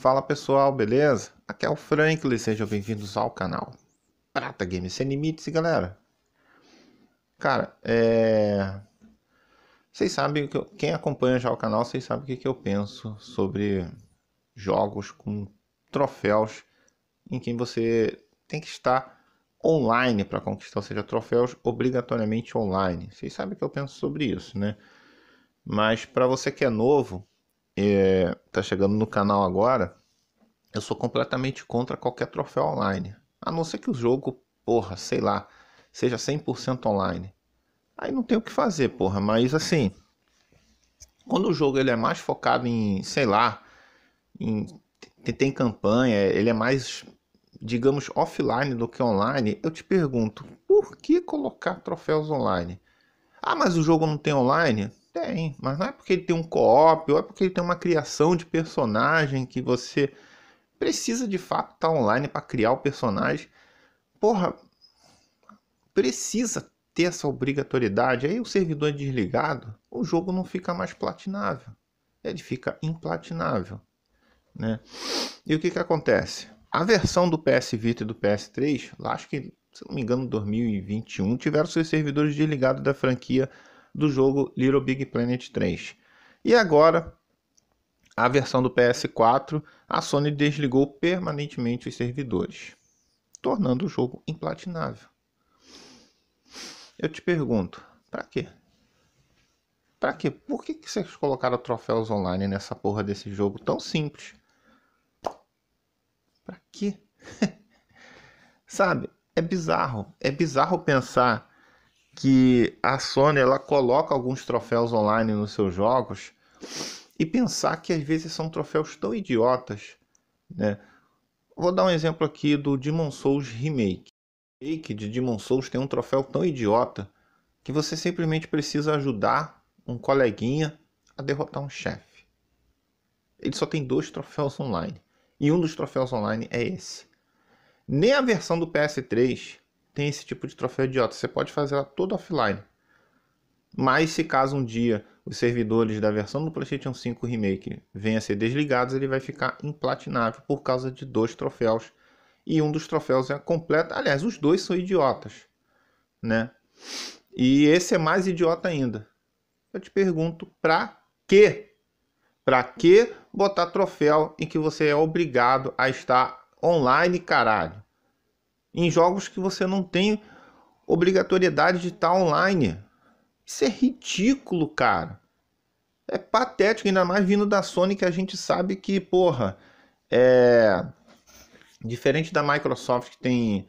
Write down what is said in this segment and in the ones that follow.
Fala pessoal, beleza? Aqui é o Franklin, sejam bem-vindos ao canal Prata Games Sem Limites, galera. Cara, é... Vocês sabem, que eu... quem acompanha já o canal, vocês sabem o que, que eu penso sobre jogos com troféus em quem você tem que estar online para conquistar, ou seja, troféus obrigatoriamente online. Vocês sabem o que eu penso sobre isso, né? Mas para você que é novo, é, tá chegando no canal agora, eu sou completamente contra qualquer troféu online. A não ser que o jogo, porra, sei lá, seja 100% online. Aí não tem o que fazer, porra, mas assim, quando o jogo ele é mais focado em, sei lá, em, tem, tem campanha, ele é mais, digamos, offline do que online, eu te pergunto, por que colocar troféus online? Ah, mas o jogo não tem online? Tem, mas não é porque ele tem um co-op, ou é porque ele tem uma criação de personagem que você precisa de fato estar tá online para criar o personagem. Porra, precisa ter essa obrigatoriedade. Aí o servidor é desligado, o jogo não fica mais platinável. Ele fica implatinável, né? E o que que acontece? A versão do PS Vita e do PS3, acho que, se não me engano, 2021, tiveram seus servidores desligados da franquia do jogo Little Big Planet 3. E agora, a versão do PS4, a Sony desligou permanentemente os servidores, tornando o jogo implatinável. Eu te pergunto, para quê? Para quê? Por que, que vocês colocaram troféus online nessa porra desse jogo tão simples? Para quê? Sabe? É bizarro. É bizarro pensar que a Sony ela coloca alguns troféus online nos seus jogos e pensar que às vezes são troféus tão idiotas, né? Vou dar um exemplo aqui do Demon Souls Remake. O remake de Demon Souls tem um troféu tão idiota que você simplesmente precisa ajudar um coleguinha a derrotar um chefe. Ele só tem dois troféus online. E um dos troféus online é esse. Nem a versão do PS3 tem esse tipo de troféu idiota. Você pode fazer ela toda offline. Mas se caso um dia os servidores da versão do PlayStation 5 Remake venham a ser desligados, ele vai ficar implatinável por causa de dois troféus. E um dos troféus é completo. Aliás, os dois são idiotas, né? E esse é mais idiota ainda. Eu te pergunto, pra quê? Pra que botar troféu em que você é obrigado a estar online, caralho? em jogos que você não tem obrigatoriedade de estar online. Isso é ridículo, cara. É patético, ainda mais vindo da Sony que a gente sabe que, porra, é diferente da Microsoft que tem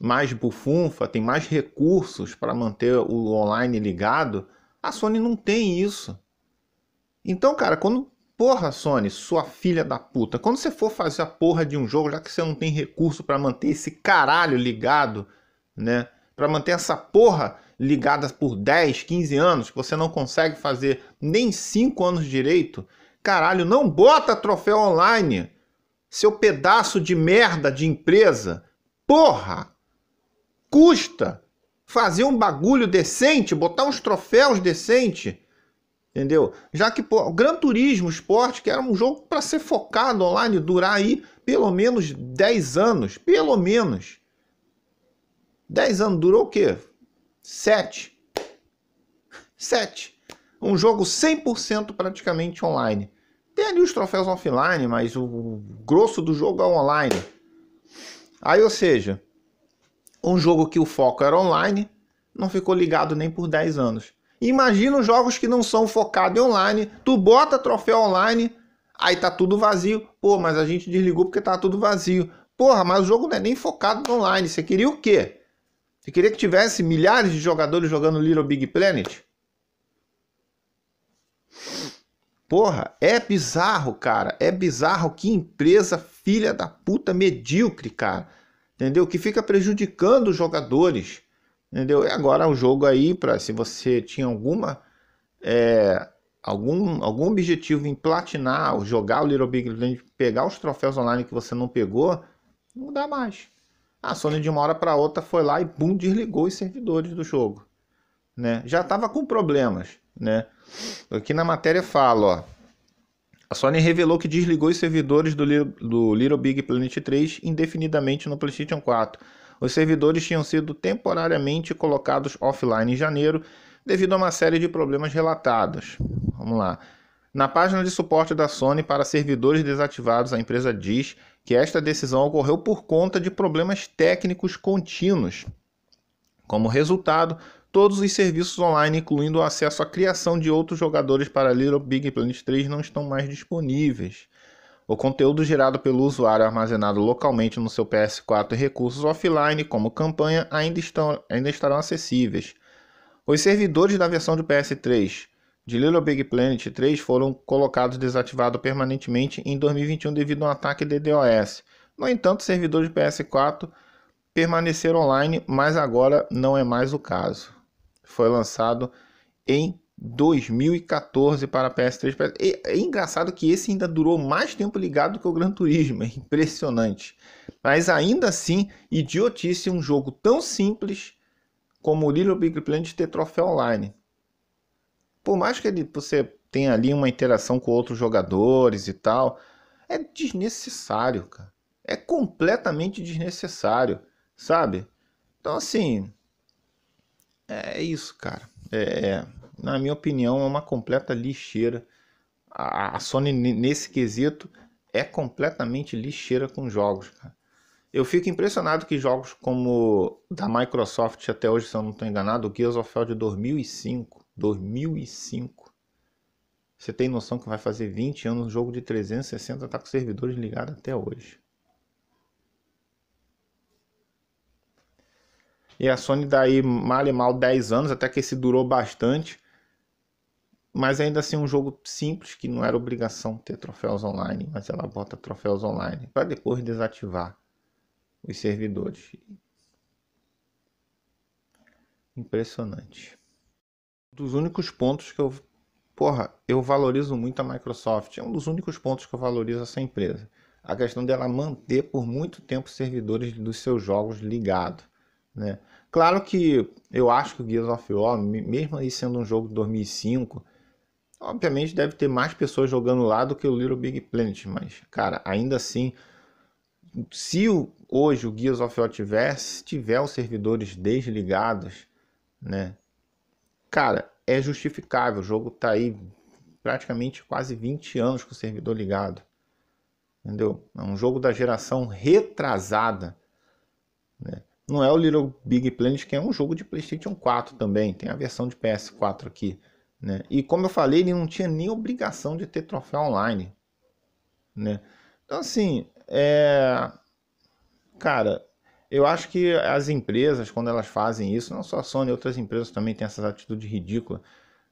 mais bufunfa, tem mais recursos para manter o online ligado, a Sony não tem isso. Então, cara, quando Porra, Sony, sua filha da puta, quando você for fazer a porra de um jogo, já que você não tem recurso para manter esse caralho ligado, né? Para manter essa porra ligada por 10, 15 anos, que você não consegue fazer nem 5 anos direito, caralho, não bota troféu online, seu pedaço de merda de empresa. Porra! Custa fazer um bagulho decente, botar uns troféus decente. Entendeu? Já que pô, o Gran Turismo Sport, que era um jogo para ser focado online, durar aí pelo menos 10 anos. Pelo menos. 10 anos durou o quê? 7. 7. Um jogo 100% praticamente online. Tem ali os troféus offline, mas o grosso do jogo é online. Aí, ou seja, um jogo que o foco era online, não ficou ligado nem por 10 anos. Imagina os jogos que não são focados em online, tu bota troféu online, aí tá tudo vazio. Pô, mas a gente desligou porque tá tudo vazio. Porra, mas o jogo não é nem focado no online. Você queria o quê? Você queria que tivesse milhares de jogadores jogando Little Big Planet? Porra, é bizarro, cara. É bizarro que empresa filha da puta medíocre, cara. Entendeu? Que fica prejudicando os jogadores. Entendeu? E agora o jogo aí, para se você tinha alguma é, algum, algum objetivo em platinar, ou jogar o Little Big Planet, pegar os troféus online que você não pegou, não dá mais. A Sony de uma hora para outra foi lá e bum, desligou os servidores do jogo. Né? Já estava com problemas. Né? Aqui na matéria fala, ó, a Sony revelou que desligou os servidores do, do Little Big Planet 3 indefinidamente no PlayStation 4 os servidores tinham sido temporariamente colocados offline em janeiro devido a uma série de problemas relatados. Vamos lá. Na página de suporte da Sony para servidores desativados, a empresa diz que esta decisão ocorreu por conta de problemas técnicos contínuos. Como resultado, todos os serviços online, incluindo o acesso à criação de outros jogadores para Little Big Planet 3, não estão mais disponíveis. O conteúdo gerado pelo usuário armazenado localmente no seu PS4 e recursos offline, como campanha, ainda, estão, ainda estarão acessíveis. Os servidores da versão do PS3 de Little Big Planet 3 foram colocados desativados permanentemente em 2021 devido a um ataque de DOS. No entanto, servidores de PS4 permaneceram online, mas agora não é mais o caso. Foi lançado em 2014 para PS3. E, é engraçado que esse ainda durou mais tempo ligado que o Gran Turismo, é impressionante. Mas ainda assim, idiotice um jogo tão simples como o Little Big Planet ter troféu online. Por mais que ele, você tenha ali uma interação com outros jogadores e tal, é desnecessário, cara. É completamente desnecessário, sabe? Então, assim, é isso, cara. É, é na minha opinião, é uma completa lixeira. A, a Sony, nesse quesito, é completamente lixeira com jogos. Cara. Eu fico impressionado que jogos como da Microsoft, até hoje, se eu não estou enganado, o Gears of War de 2005. 2005. Você tem noção que vai fazer 20 anos um jogo de 360 está com servidores ligados até hoje. E a Sony daí tá mal e mal 10 anos, até que esse durou bastante. Mas ainda assim um jogo simples, que não era obrigação ter troféus online, mas ela bota troféus online para depois desativar os servidores. Impressionante. Um dos únicos pontos que eu, porra, eu valorizo muito a Microsoft, é um dos únicos pontos que eu valorizo essa empresa. A questão dela manter por muito tempo servidores dos seus jogos ligados, né? Claro que eu acho que o Gears of War, mesmo aí sendo um jogo de 2005, Obviamente deve ter mais pessoas jogando lá do que o Little Big Planet, mas, cara, ainda assim, se o, hoje o Gears of War tiver, se tiver os servidores desligados, né? Cara, é justificável. O jogo tá aí praticamente quase 20 anos com o servidor ligado. Entendeu? É um jogo da geração retrasada. Né? Não é o Little Big Planet, que é um jogo de PlayStation 4 também. Tem a versão de PS4 aqui. Né? E como eu falei, ele não tinha nem obrigação de ter troféu online. Né? Então, assim, é... cara, eu acho que as empresas, quando elas fazem isso, não só a Sony, outras empresas também têm essa atitude ridícula.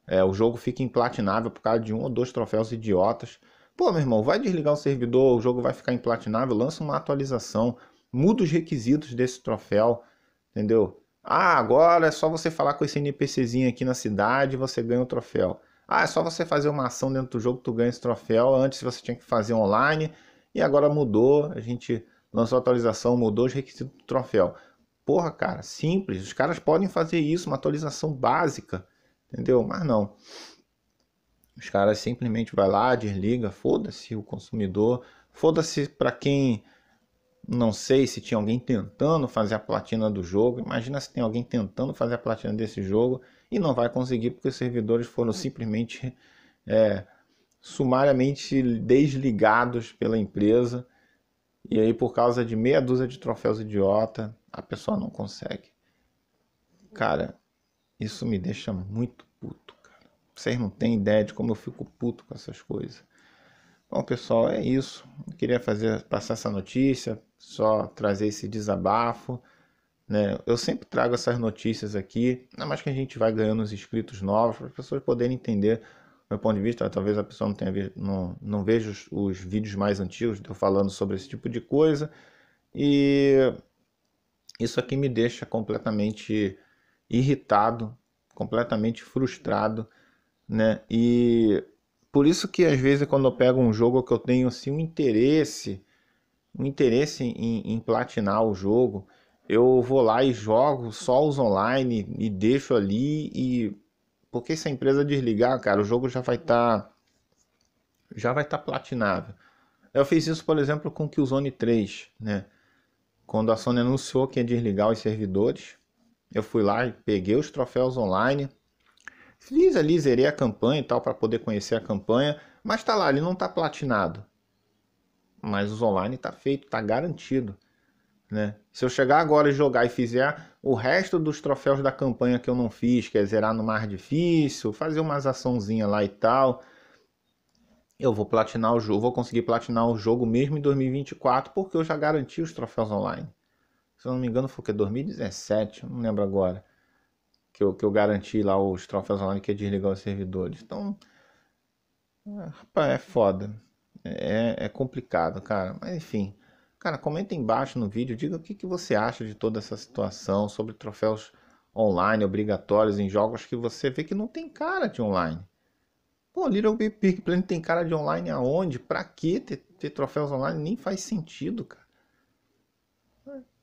É, o jogo fica implatinável por causa de um ou dois troféus idiotas. Pô, meu irmão, vai desligar o servidor, o jogo vai ficar implatinável, lança uma atualização, muda os requisitos desse troféu, entendeu? Ah, agora é só você falar com esse NPCzinho aqui na cidade e você ganha o um troféu. Ah, é só você fazer uma ação dentro do jogo que tu ganha esse troféu. Antes você tinha que fazer online e agora mudou. A gente lançou a atualização, mudou os requisitos do troféu. Porra, cara, simples. Os caras podem fazer isso, uma atualização básica, entendeu? Mas não. Os caras simplesmente vai lá, desliga, foda-se o consumidor, foda-se para quem não sei se tinha alguém tentando fazer a platina do jogo. Imagina se tem alguém tentando fazer a platina desse jogo e não vai conseguir porque os servidores foram é. simplesmente é, sumariamente desligados pela empresa. E aí, por causa de meia dúzia de troféus idiota, a pessoa não consegue. Cara, isso me deixa muito puto. Cara. Vocês não têm ideia de como eu fico puto com essas coisas. Bom, pessoal, é isso. Eu queria fazer passar essa notícia só trazer esse desabafo. Né? Eu sempre trago essas notícias aqui, ainda mais que a gente vai ganhando os inscritos novos, para as pessoas poderem entender o meu ponto de vista. Né? Talvez a pessoa não, tenha, não, não veja os, os vídeos mais antigos eu falando sobre esse tipo de coisa. E isso aqui me deixa completamente irritado, completamente frustrado, né? E por isso que às vezes quando eu pego um jogo que eu tenho assim um interesse um interesse em, em platinar o jogo, eu vou lá e jogo só os online e deixo ali e porque se a empresa desligar, cara, o jogo já vai estar tá... já vai estar tá platinável. Eu fiz isso, por exemplo, com o Killzone 3, né? Quando a Sony anunciou que ia desligar os servidores, eu fui lá e peguei os troféus online, fiz ali, zerei a campanha e tal para poder conhecer a campanha, mas tá lá, ele não tá platinado. Mas os online tá feito, tá garantido. Né? Se eu chegar agora e jogar e fizer o resto dos troféus da campanha que eu não fiz, que é zerar no mar difícil, fazer umas açãozinha lá e tal, eu vou platinar o jogo, vou conseguir platinar o jogo mesmo em 2024, porque eu já garanti os troféus online. Se eu não me engano, foi que 2017, não lembro agora, que eu, que eu garanti lá os troféus online que é desligar os servidores. Então, é, rapaz, é foda. É, é complicado, cara. Mas enfim. Cara, comenta embaixo no vídeo, diga o que, que você acha de toda essa situação sobre troféus online obrigatórios em jogos que você vê que não tem cara de online. Pô, Little Big Big Planet tem cara de online aonde? Pra que ter, ter, troféus online? Nem faz sentido, cara.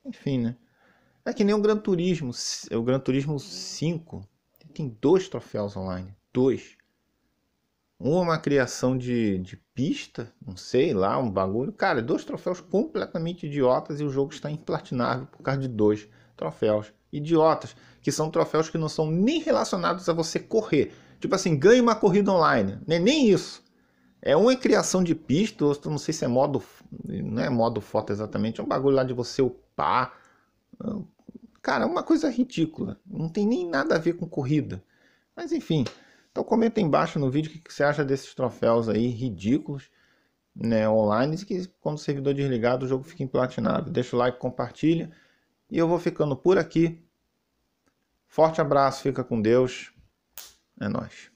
Enfim, né? É que nem o Gran Turismo, o Gran Turismo 5 tem dois troféus online, dois uma criação de, de pista, não sei lá, um bagulho. Cara, dois troféus completamente idiotas e o jogo está implatinável por causa de dois troféus idiotas, que são troféus que não são nem relacionados a você correr. Tipo assim, ganhe uma corrida online, nem, é nem isso. É um é criação de pista, outro não sei se é modo, não é modo foto exatamente, é um bagulho lá de você upar. Cara, é uma coisa ridícula, não tem nem nada a ver com corrida. Mas enfim, então comenta aí embaixo no vídeo o que você acha desses troféus aí ridículos, né, online, que quando o servidor desligado o jogo fica emplatinado. Deixa o like, compartilha e eu vou ficando por aqui. Forte abraço, fica com Deus. É nóis.